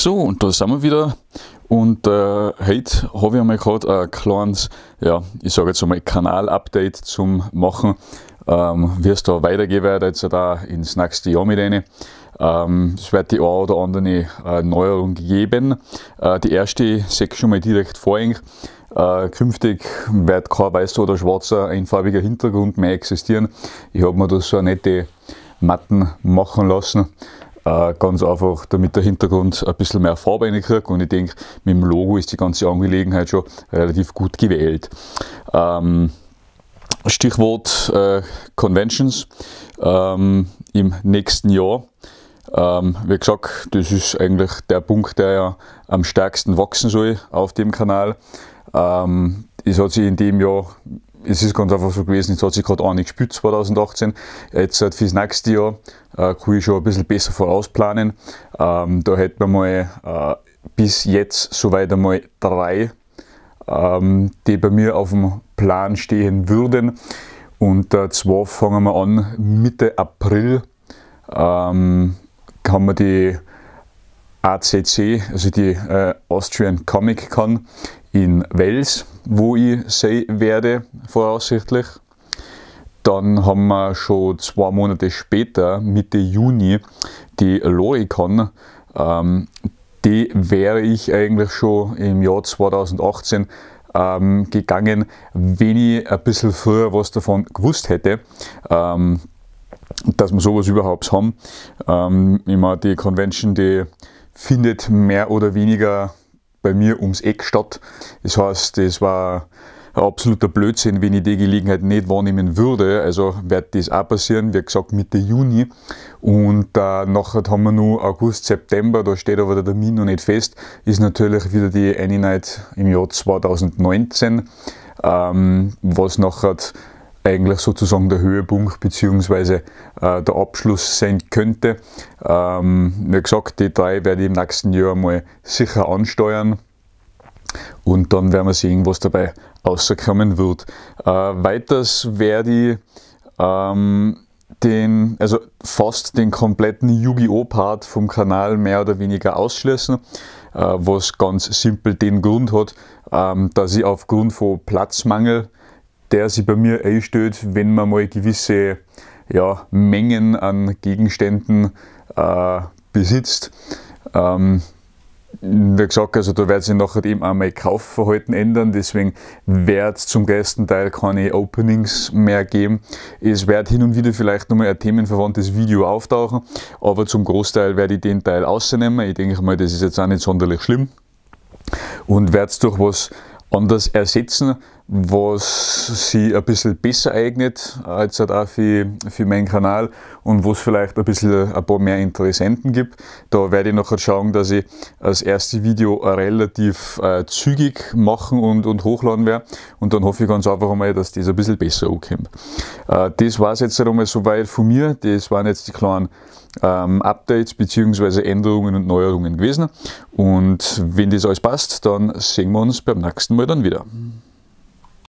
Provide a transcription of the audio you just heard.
So, und da sind wir wieder. Und äh, heute habe ich einmal gerade ein kleines, ja, ich sage jetzt einmal Kanal-Update zum Machen, ähm, wie es da weitergehen wird, jetzt da ins nächste Jahr mit rein. Ähm, es wird die eine oder andere äh, Neuerung geben. Äh, die erste sehe ich schon mal direkt vorhängt. Äh, künftig wird kein weißer oder schwarzer einfarbiger Hintergrund mehr existieren. Ich habe mir da so eine nette Matten machen lassen. Äh, ganz einfach, damit der Hintergrund ein bisschen mehr Farbe reinkriegt. Und ich denke, mit dem Logo ist die ganze Angelegenheit schon relativ gut gewählt. Ähm, Stichwort äh, Conventions ähm, im nächsten Jahr. Ähm, wie gesagt, das ist eigentlich der Punkt, der ja am stärksten wachsen soll auf dem Kanal. Ähm, es hat sich in dem Jahr es ist ganz einfach so gewesen, jetzt hat sich gerade eine gespielt 2018. Jetzt halt fürs nächste Jahr äh, kann ich schon ein bisschen besser vorausplanen. Ähm, da hätten wir mal äh, bis jetzt soweit einmal drei, ähm, die bei mir auf dem Plan stehen würden. Und äh, zwar fangen wir an Mitte April. Ähm, haben wir die ACC, also die äh, Austrian Comic Con in Wales wo ich sein werde, voraussichtlich. Dann haben wir schon zwei Monate später, Mitte Juni, die Loricon. Ähm, die wäre ich eigentlich schon im Jahr 2018 ähm, gegangen, wenn ich ein bisschen früher was davon gewusst hätte. Ähm, dass wir sowas überhaupt haben. Ähm, meine, die Convention, die findet mehr oder weniger bei mir ums Eck statt. Das heißt, es war ein absoluter Blödsinn, wenn ich die Gelegenheit nicht wahrnehmen würde. Also wird das auch passieren, wie gesagt, Mitte Juni. Und äh, nachher haben wir nur August, September, da steht aber der Termin noch nicht fest. Ist natürlich wieder die Any Night im Jahr 2019, ähm, was nachher eigentlich sozusagen der Höhepunkt bzw. Äh, der Abschluss sein könnte. Ähm, wie gesagt, die drei werde ich im nächsten Jahr mal sicher ansteuern und dann werden wir sehen, was dabei rauskommen wird. Äh, weiters werde ich ähm, den, also fast den kompletten Yu-Gi-Oh! Part vom Kanal mehr oder weniger ausschließen, äh, was ganz simpel den Grund hat, ähm, dass ich aufgrund von Platzmangel der sich bei mir einstellt, wenn man mal gewisse ja, Mengen an Gegenständen äh, besitzt. Ähm, wie gesagt, also da wird sich nachher eben auch mein Kaufverhalten ändern, deswegen wird zum größten Teil keine Openings mehr geben. Es wird hin und wieder vielleicht nochmal ein themenverwandtes Video auftauchen, aber zum Großteil werde ich den Teil rausnehmen. Ich denke mal, das ist jetzt auch nicht sonderlich schlimm und werde es durch was anderes ersetzen, was sie ein bisschen besser eignet, als auch für, für meinen Kanal und wo es vielleicht ein bisschen ein paar mehr Interessenten gibt. Da werde ich nachher schauen, dass ich das erste Video relativ äh, zügig machen und, und hochladen werde und dann hoffe ich ganz einfach einmal, dass das ein bisschen besser ankommt. Äh, das war es jetzt einmal soweit von mir. Das waren jetzt die kleinen ähm, Updates bzw. Änderungen und Neuerungen gewesen und wenn das alles passt, dann sehen wir uns beim nächsten Mal dann wieder.